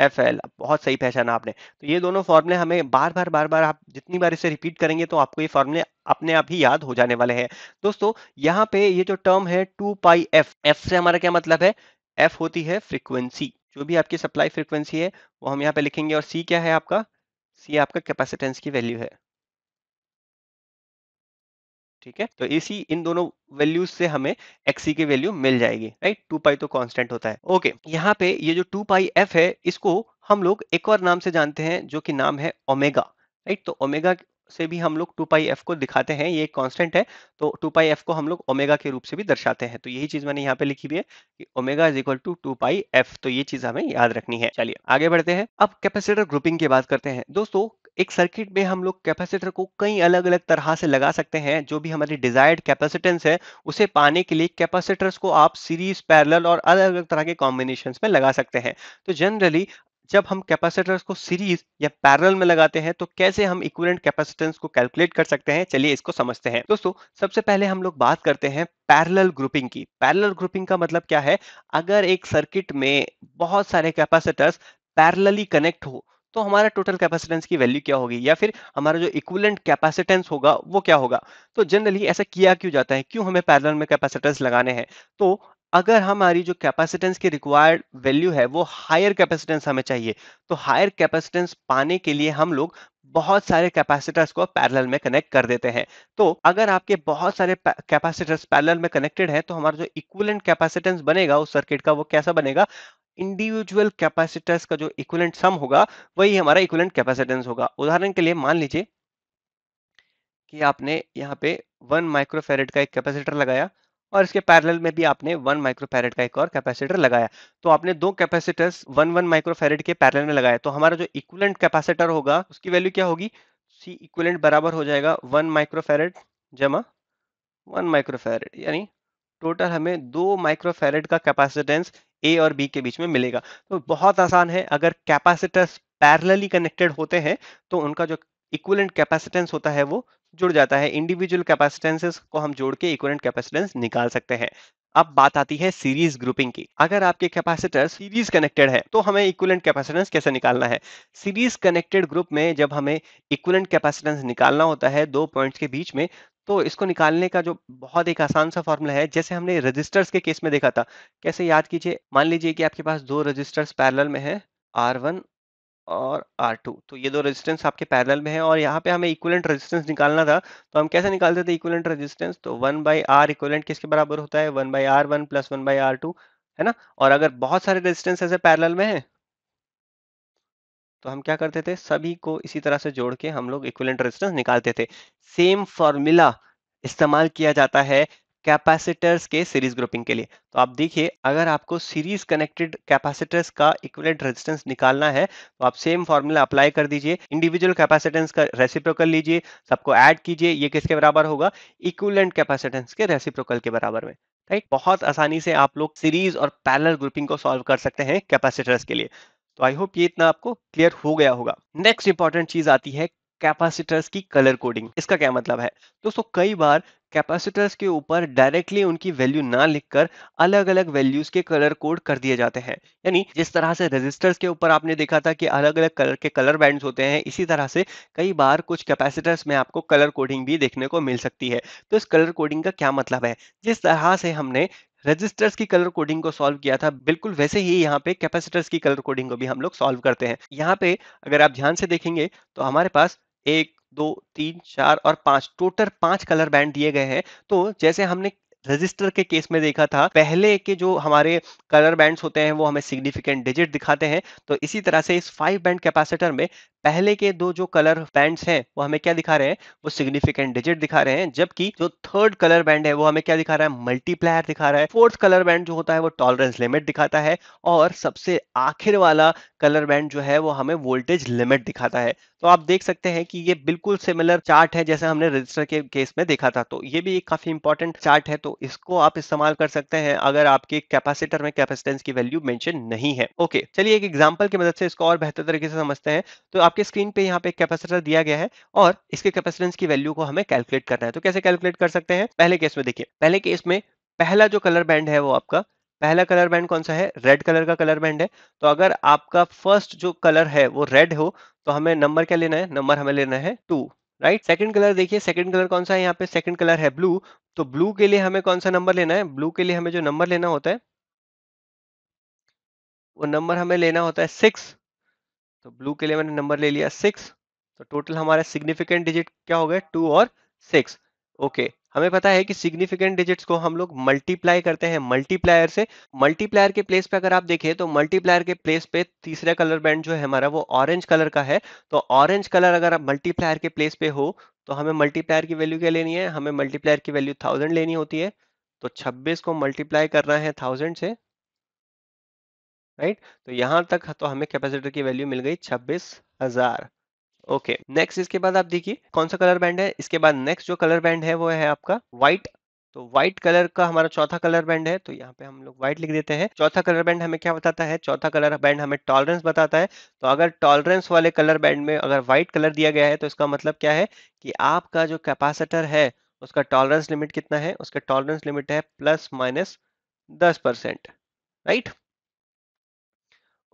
एफ एल बहुत सही पहचाना आपने तो ये दोनों फॉर्मूले हमें बार बार बार बार आप जितनी बार इसे रिपीट करेंगे तो आपको ये फॉर्मूले अपने आप ही याद हो जाने वाले हैं दोस्तों यहाँ पे ये जो टर्म है टू पाई एफ एफ से हमारा क्या मतलब है एफ होती है फ्रीक्वेंसी जो भी आपकी सप्लाई फ्रिक्वेंसी है वो हम यहाँ पे लिखेंगे और सी क्या है आपका सी आपका कैपेसिटेंस की वैल्यू है ठीक है तो इसी इन दोनों वैल्यूज से हमें एक्सी की वैल्यू मिल जाएगी राइट टू पाई तो कांस्टेंट होता है ओके यहाँ पे ये जो टू पाई एफ है इसको हम लोग एक और नाम से जानते हैं जो कि नाम है ओमेगा राइट तो ओमेगा से भी हम लोग टू पाई एफ को दिखाते हैं ये एक कॉन्स्टेंट है तो टू पाई एफ को हम लोग ओमेगा के रूप से भी दर्शाते हैं तो यही चीज मैंने यहाँ पे लिखी हुई है कि omega is equal to two pi F तो ये चीज हमें याद रखनी है चलिए आगे बढ़ते हैं अब कैपेसिटर ग्रुपिंग की बात करते हैं दोस्तों एक सर्किट में हम लोग कैपेसिटर को कई अलग अलग तरह से लगा सकते हैं जो भी हमारी डिजायर्ड कैपेसिटेंस है उसे पाने के लिए कैपेसिटर्स को आप सीरीज पैरेलल और अलग अलग तरह के कॉम्बिनेशन में लगा सकते हैं तो जनरली जब हम कैपेसिटर्स को सीरीज या पैरल में लगाते हैं तो कैसे हम इक्विवेलेंट कैपेसिटेंस को कैलकुलेट कर सकते हैं चलिए इसको समझते हैं दोस्तों सबसे पहले हम लोग बात करते हैं पैरेलल ग्रुपिंग की पैरेलल ग्रुपिंग का मतलब क्या है अगर एक सर्किट में बहुत सारे कैपेसिटर्स पैरेलली कनेक्ट हो तो हमारा टोटल कैपेसिटेंस की वैल्यू क्या होगी या फिर हमारा जो इक्विवेलेंट कैपेसिटेंस होगा वो क्या होगा तो जनरली ऐसा किया क्यों जाता है क्यों हमें पैरेलल में कैपेसिटेंस लगाने हैं तो अगर हमारी जो कैपेसिटेंस की रिक्वायर्ड वैल्यू है वो हायर कैपेसिटेंस हमें चाहिए तो हायर कैपेसिटेंस पाने के लिए हम लोग बहुत सारे कैपेसिटर्स को पैरेलल में कनेक्ट कर देते हैं तो अगर आपके बहुत सारे कैपेसिटर्स पैरेलल में कनेक्टेड हैं तो हमारा जो इक्वलेंट कैपेसिटेंस बनेगा उस सर्किट का वो कैसा बनेगा इंडिविजुअल कैपेसिटर्स का जो इक्वलेंट सम होगा वही हमारा इक्वलेंट कैपेसिटेंस होगा उदाहरण के लिए मान लीजिए कि आपने यहाँ पे वन माइक्रोफेरेट का एक कैपेसिटर लगाया और इसके पैरेलल में भी आपने वन माइक्रोफेरेड का एक और कैपेसिटर लगाया तो आपने दो कैपेसिटर्स वन वन माइक्रोफेरेड के पैरेलल में लगाया तो हमारा जो इक्वलेंट कैपेसिटर होगा उसकी वैल्यू क्या होगी सी इक्वलेंट बराबर हो जाएगा वन माइक्रोफेरेड जमा वन माइक्रोफेरेड यानी टोटल हमें दो माइक्रोफेरेड का कैपेसिटेंस ए और बी के बीच में मिलेगा तो बहुत आसान है अगर कैपेसिटर्स पैरेलली कनेक्टेड होते हैं तो उनका जो इक्वलेंट कैपेसिटेंस होता है वो जुड़ जाता है इंडिविजुअल कैपेसिटेंसेस को हम जोड़ के इक्वलेंट कैपेसिटेंस निकाल सकते हैं अब बात आती है सीरीज ग्रुपिंग की अगर आपके कैपेसिटर सीरीज कनेक्टेड है तो हमें इक्वलेंट कैपेसिटेंस कैसे निकालना है सीरीज कनेक्टेड ग्रुप में जब हमें इक्वलेंट कैपेसिटेंस निकालना होता है दो पॉइंट्स के बीच में तो इसको निकालने का जो बहुत एक आसान सा फॉर्मूला है जैसे हमने रजिस्टर्स के केस में देखा था कैसे याद कीजिए मान लीजिए कि आपके पास दो रजिस्टर्स पैरल में है आर और R2 तो ये दो रेजिस्टेंस आपके पैरेलल में है और यहाँ पे हमें इक्वलेंट रेजिस्टेंस निकालना था तो हम कैसे निकालते थे इक्वलेंट रेजिस्टेंस तो 1 बाई आर इक्वलेंट किसके बराबर होता है 1 by R one plus one by R two है ना और अगर बहुत सारे रेजिस्टेंस ऐसे पैरेलल में है तो हम क्या करते थे सभी को इसी तरह से जोड़ के हम लोग इक्वलेंट रेजिस्टेंस निकालते थे सेम फॉर्मूला इस्तेमाल किया जाता है कैपेसिटर्स के सीरीज ग्रुपिंग के लिए तो आप देखिए अगर आपको सीरीज कनेक्टेड कैपेसिटर्स का इक्विवेलेंट रेजिस्टेंस निकालना है तो आप सेम फॉर्मूला अप्लाई कर दीजिए इंडिविजुअल कैपेसिटेंस का रेसिप्रोकल लीजिए सबको ऐड कीजिए ये किसके बराबर होगा इक्विवेलेंट कैपेसिटेंस के रेसिप्रोकल के बराबर में राइट बहुत आसानी से आप लोग सीरीज और पैरल ग्रुपिंग को सॉल्व कर सकते हैं कैपेसिटर्स के लिए तो आई होप ये इतना आपको क्लियर हो गया होगा नेक्स्ट इंपॉर्टेंट चीज आती है कैपेसिटर्स की कलर कोडिंग इसका क्या मतलब है दोस्तों कई बार कैपेसिटर्स के ऊपर डायरेक्टली उनकी वैल्यू ना लिखकर अलग अलग वैल्यूज के कलर कोड कर दिए जाते हैं यानी जिस तरह से रेजिस्टर्स के ऊपर आपने देखा था कि अलग अलग कलर के कलर बैंड्स होते हैं इसी तरह से कई बार कुछ कैपेसिटर्स में आपको कलर कोडिंग भी देखने को मिल सकती है तो इस कलर कोडिंग का क्या मतलब है जिस तरह से हमने रजिस्टर्स की कलर कोडिंग को सॉल्व किया था बिल्कुल वैसे ही यहाँ पे कैपेसिटर्स की कलर कोडिंग को भी हम लोग सॉल्व करते हैं यहाँ पे अगर आप ध्यान से देखेंगे तो हमारे पास एक दो तीन चार और पांच टोटल पांच कलर बैंड दिए गए हैं तो जैसे हमने रजिस्टर के केस में देखा था पहले के जो हमारे कलर बैंड्स होते हैं वो हमें सिग्निफिकेंट डिजिट दिखाते हैं तो इसी तरह से इस फाइव बैंड कैपेसिटर में पहले के दो जो कलर बैंड्स हैं वो हमें क्या दिखा रहे हैं वो सिग्निफिकेंट डिजिट दिखा रहे हैं जबकि जो थर्ड कलर बैंड है वो हमें क्या दिखा रहा है मल्टीप्लायर दिखा रहा है फोर्थ कलर बैंड जो होता है वो टॉलरेंस लिमिट दिखाता है और सबसे आखिर वाला कलर बैंड जो है वो हमें वोल्टेज लिमिट दिखाता है तो आप देख सकते हैं कि ये बिल्कुल सिमिलर चार्ट है जैसे हमने रजिस्टर के केस में देखा था तो ये भी एक काफी इंपॉर्टेंट चार्ट है तो इसको आप इस्तेमाल कर सकते हैं अगर आपके कैपेसिटर में कैपेसिटेंस की वैल्यू मेंशन नहीं है ओके चलिए एक एग्जांपल की मदद से इसको और बेहतर तरीके से समझते हैं तो आप आपके स्क्रीन पे यहाँ पे कैपेसिटर दिया गया है और इसके कैपेसिटेंस की वैल्यू को हमें कैलकुलेट करना है तो कैसे कैलकुलेट कर सकते हैं पहले केस में देखिए पहले केस में पहला जो कलर बैंड है वो आपका पहला कलर बैंड कौन सा है रेड कलर का कलर बैंड है तो अगर आपका फर्स्ट जो कलर है वो रेड हो तो हमें नंबर क्या लेना है नंबर हमें लेना है टू राइट सेकंड कलर देखिए सेकंड कलर कौन सा है यहाँ पे सेकंड कलर है ब्लू तो ब्लू के लिए हमें कौन सा नंबर लेना है ब्लू के लिए हमें जो नंबर लेना होता है वो नंबर हमें लेना होता है सिक्स तो ब्लू के लिए मैंने नंबर ले लिया सिक्स तो टोटल हमारा सिग्निफिकेंट डिजिट क्या हो गए टू और सिक्स ओके okay. हमें पता है कि सिग्निफिकेंट डिजिट्स को हम लोग मल्टीप्लाई करते हैं मल्टीप्लायर से मल्टीप्लायर के प्लेस पे अगर आप देखें तो मल्टीप्लायर के प्लेस पे तीसरा कलर बैंड जो है हमारा वो ऑरेंज कलर का है तो ऑरेंज कलर अगर आप मल्टीप्लायर के प्लेस पे हो तो हमें मल्टीप्लायर की वैल्यू क्या लेनी है हमें मल्टीप्लायर की वैल्यू थाउजेंड लेनी होती है तो छब्बीस को मल्टीप्लाई करना है थाउजेंड से राइट तो यहाँ तक तो हमें कैपेसिटर की वैल्यू मिल गई छब्बीस हजार ओके नेक्स्ट इसके बाद आप देखिए कौन सा कलर बैंड है इसके बाद नेक्स्ट जो कलर बैंड है वो है आपका व्हाइट तो व्हाइट कलर का हमारा चौथा कलर बैंड है तो यहाँ पे हम लोग व्हाइट लिख देते हैं चौथा कलर बैंड हमें क्या बताता है चौथा कलर बैंड हमें टॉलरेंस बताता है तो अगर टॉलरेंस वाले कलर बैंड में अगर व्हाइट कलर दिया गया है तो इसका मतलब क्या है कि आपका जो कैपेसिटर है उसका टॉलरेंस लिमिट कितना है उसका टॉलरेंस लिमिट है प्लस माइनस दस परसेंट राइट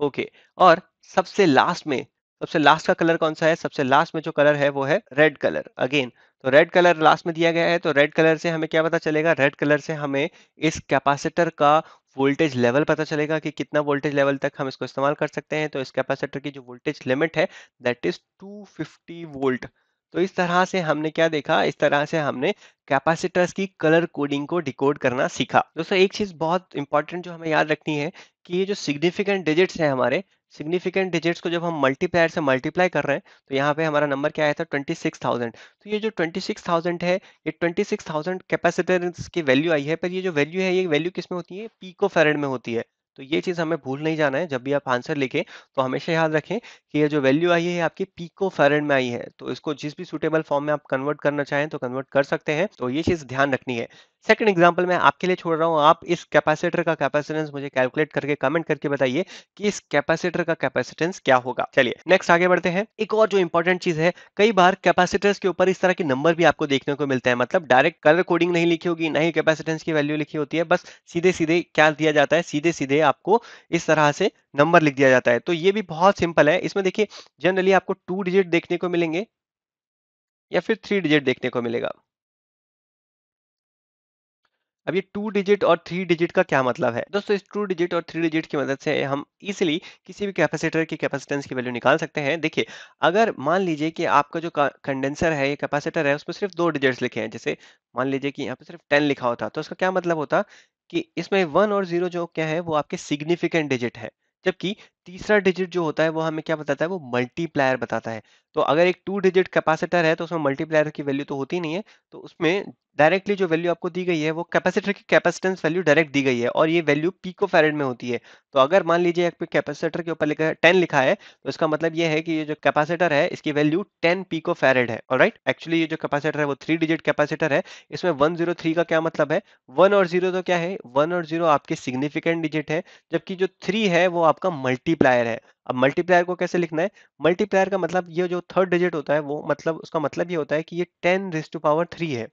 ओके और सबसे लास्ट में सबसे लास्ट का कलर कौन सा है सबसे लास्ट में जो कलर है वो है रेड कलर अगेन तो रेड कलर लास्ट में दिया गया है तो रेड कलर से हमें क्या पता चलेगा रेड कलर से हमें इस कैपेसिटर का वोल्टेज लेवल पता चलेगा कि कितना वोल्टेज लेवल तक हम इसको इस्तेमाल कर सकते हैं तो इस कैपेसिटर की जो वोल्टेज लिमिट है दैट इज 250 वोल्ट तो इस तरह से हमने क्या देखा इस तरह से हमने कैपेसिटर्स की कलर कोडिंग को डिकोड करना सीखा दोस्तों एक चीज़ बहुत इंपॉर्टेंट जो हमें याद रखनी है कि ये जो सिग्निफिकेंट डिजिट्स हैं हमारे सिग्निफिकेंट डिजिट्स को जब हम मल्टीप्लायर से मल्टीप्लाई कर रहे हैं तो यहाँ पे हमारा नंबर क्या आया था ट्वेंटी सिक्स थाउजेंड तो ये जो ट्वेंटी सिक्स थाउजेंड है ये ट्वेंटी सिक्स थाउजेंड कैपेसिटर्स की वैल्यू आई है पर ये जो वैल्यू है ये वैल्यू किस में होती है पीको फेरेड में होती है तो ये चीज़ हमें भूल नहीं जाना है जब भी आप आंसर लिखें तो हमेशा याद रखें कि ये जो वैल्यू आई है आपकी पीको फेरेड में आई है तो इसको जिस भी सुटेबल फॉर्म में आप कन्वर्ट करना चाहें तो कन्वर्ट कर सकते हैं तो ये चीज़ ध्यान रखनी है सेकंड एग्जांपल मैं आपके लिए छोड़ रहा हूँ आप इस कैपेसिटर का कैपेसिटेंस मुझे कैलकुलेट करके कमेंट करके बताइए कि इस कैपेसिटर का कैपेसिटेंस क्या होगा चलिए नेक्स्ट आगे बढ़ते हैं एक और जो इंपॉर्टेंट चीज है कई बार कैपेसिटर्स के ऊपर इस तरह के नंबर भी आपको देखने को मिलते हैं मतलब डायरेक्ट कलर कोडिंग नहीं लिखी होगी ना ही कैपेसिटेंस की वैल्यू लिखी होती है बस सीधे सीधे क्या दिया जाता है सीधे सीधे आपको इस तरह से नंबर लिख दिया जाता है तो ये भी बहुत सिंपल है इसमें देखिए जनरली आपको टू डिजिट देखने को मिलेंगे या फिर थ्री डिजिट देखने को मिलेगा अब ये टू डिजिट और थ्री डिजिट का क्या मतलब है दोस्तों इस टू डिजिट और थ्री डिजिट की मदद से हम इजिली किसी भी कैपेसिटर की कैपेसिटेंस की वैल्यू निकाल सकते हैं देखिए अगर मान लीजिए कि आपका जो कंडेंसर है या कैपेसिटर है उसमें सिर्फ दो डिजिट्स लिखे हैं जैसे मान लीजिए कि यहाँ पे सिर्फ टेन लिखा होता तो उसका क्या मतलब होता कि इसमें वन और जीरो जो क्या है वो आपके सिग्निफिकेंट डिजिट है जबकि तीसरा डिजिट जो होता है वो हमें क्या बताता है वो मल्टीप्लायर बताता है तो अगर एक टू डिजिट कैपेसिटर है तो उसमें मल्टीप्लायर की वैल्यू तो होती नहीं है तो उसमें डायरेक्टली जो वैल्यू आपको दी गई है वो कैपेसिटर की कैपेसिटेंस वैल्यू डायरेक्ट दी गई है और ये वैल्यू पीको फेरेड में होती है तो अगर मान लीजिए एक कैपेसिटर के ऊपर लिखा है टेन लिखा है तो इसका मतलब ये है कि ये जो कैपेसिटर है इसकी वैल्यू टेन पीको फेरेड है और राइट एक्चुअली ये जो कैपेसिटर है वो थ्री डिजिट कैपेसिटर है इसमें वन जीरो थ्री का क्या मतलब है वन और जीरो तो क्या है वन और जीरो आपके सिग्निफिकेंट डिजिट है जबकि जो थ्री है वो आपका मल्टी मल्टीप्लायर है अब मल्टीप्लायर को कैसे लिखना है मल्टीप्लायर का मतलब ये जो थर्ड डिजिट होता है वो मतलब उसका मतलब ये होता है कि ये ten raise to power three है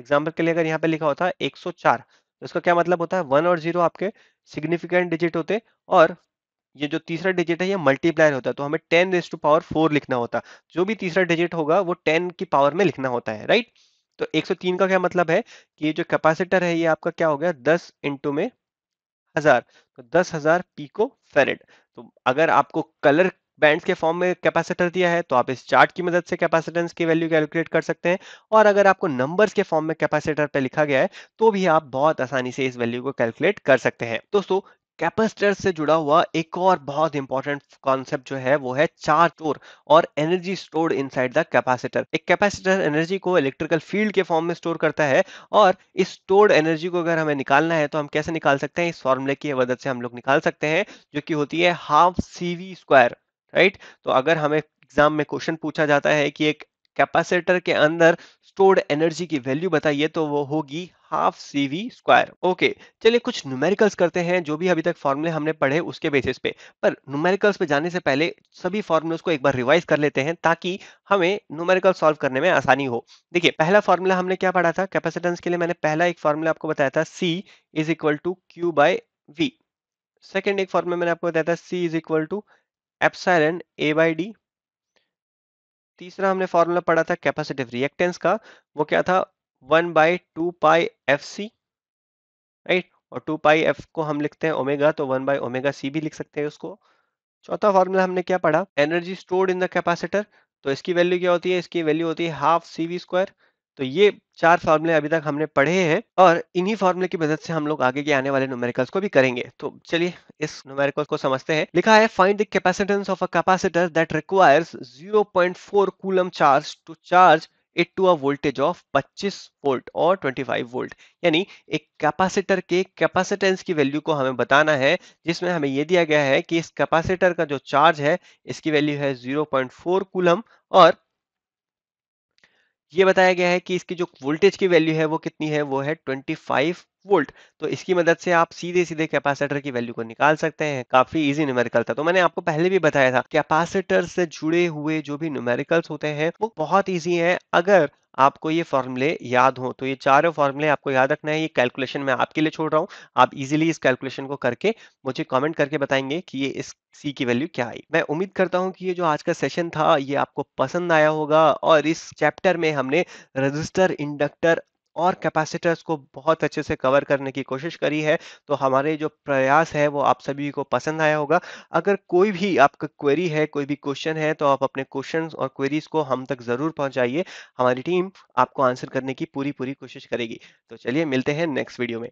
एग्जाम्पल के लिए अगर यहाँ पे लिखा होता है एक सौ चार तो इसका क्या मतलब होता है वन और जीरो आपके सिग्निफिकेंट डिजिट होते और ये जो तीसरा डिजिट है ये मल्टीप्लायर होता है तो हमें ten raise to power four लिखना होता जो भी तीसरा डिजिट होगा वो टेन की पावर में लिखना होता है राइट तो 103 का क्या मतलब है कि ये जो कैपेसिटर है ये आपका क्या हो गया 10 इंटू में हजार तो दस हजार पीको फेरेड तो अगर आपको कलर बैंड्स के फॉर्म में कैपेसिटर दिया है तो आप इस चार्ट की मदद से कैपेसिटेंस की वैल्यू कैलकुलेट कर सकते हैं और अगर आपको नंबर्स के फॉर्म में कैपेसिटर पे लिखा गया है तो भी आप बहुत आसानी से इस वैल्यू को कैलकुलेट कर सकते हैं दोस्तों कैपेसिटर से जुड़ा हुआ एक और बहुत इंपॉर्टेंट कॉन्सेप्ट जो है वो है चार्ज स्टोर और energy stored inside the capacitor एक कैपेसिटर एनर्जी को इलेक्ट्रिकल फील्ड के फॉर्म में स्टोर करता है और इस स्टोर्ड एनर्जी को अगर हमें निकालना है तो हम कैसे निकाल सकते हैं इस फॉर्मूले की मदद से हम लोग निकाल सकते हैं जो कि होती है half C V square right तो अगर हमें एग्जाम में क्वेश्चन पूछा जाता है कि एक कैपेसिटर के अंदर स्टोर्ड एनर्जी की वैल्यू बताइए तो वो होगी half C V square okay चलिए कुछ न्यूमेरिकल्स करते हैं जो भी अभी तक फॉर्मूले हमने पढ़े उसके बेसिस पे पर न्यूमेरिकल्स पे जाने से पहले सभी फॉर्मूलेस को एक बार रिवाइज कर लेते हैं ताकि हमें न्यूमेरिकल सॉल्व करने में आसानी हो देखिए पहला फॉर्मूला हमने क्या पढ़ा था कैपेसिटेंस के लिए मैंने पहला एक फॉर्मूला आपको बताया था C is equal to Q by V second एक फॉर्मूला मैंने आपको बताया था C is equal to epsilon A by D तीसरा हमने फॉर्मूला पढ़ा था कैपेसिटिव रिएक्टेंस का वो क्या था one by two pi F C right और टू पाई एफ को हम लिखते हैं ओमेगा तो वन बाई ओमेगा सी भी लिख सकते हैं उसको चौथा फॉर्मूला हमने क्या पढ़ा energy stored in the capacitor तो इसकी वैल्यू क्या होती है इसकी वैल्यू होती है हाफ सी वी स्क्वायर तो ये चार फार्मूले अभी तक हमने पढ़े हैं और इन्हीं फॉर्मूले की मदद से हम लोग आगे के आने वाले न्यूमेरिकल्स को भी करेंगे तो चलिए इस न्यूमेरिकल को समझते हैं लिखा है find the capacitance of a capacitor that requires 0.4 coulomb charge to charge it to a voltage of 25 volt और 25 वोल्ट यानी एक कैपेसिटर के कैपेसिटेंस की वैल्यू को हमें बताना है जिसमें हमें यह दिया गया है कि इस कैपेसिटर का जो चार्ज है इसकी वैल्यू है 0.4 कूलम और ये बताया गया है कि इसकी जो वोल्टेज की वैल्यू है वो कितनी है वो है 25 वोल्ट तो इसकी मदद से आप सीधे सीधे कैपेसिटर की वैल्यू को निकाल सकते हैं काफी इजी न्यूमेरिकल था तो मैंने आपको पहले भी बताया था कैपेसिटर से जुड़े हुए जो भी न्यूमेरिकल्स होते हैं वो बहुत ईजी है अगर आपको ये फॉर्मूले याद हो तो ये चारों फॉर्मूले आपको याद रखना है ये कैलकुलेशन मैं आपके लिए छोड़ रहा हूँ आप इजिली इस कैलकुलेशन को करके मुझे कॉमेंट करके बताएंगे कि ये इस सी की वैल्यू क्या आई मैं उम्मीद करता हूँ कि ये जो आज का सेशन था ये आपको पसंद आया होगा और इस चैप्टर में हमने रजिस्टर इंडक्टर और कैपेसिटर्स को बहुत अच्छे से कवर करने की कोशिश करी है तो हमारे जो प्रयास है वो आप सभी को पसंद आया होगा अगर कोई भी आपका क्वेरी है कोई भी क्वेश्चन है तो आप अपने क्वेश्चन और क्वेरीज को हम तक ज़रूर पहुंचाइए हमारी टीम आपको आंसर करने की पूरी पूरी कोशिश करेगी तो चलिए मिलते हैं नेक्स्ट वीडियो में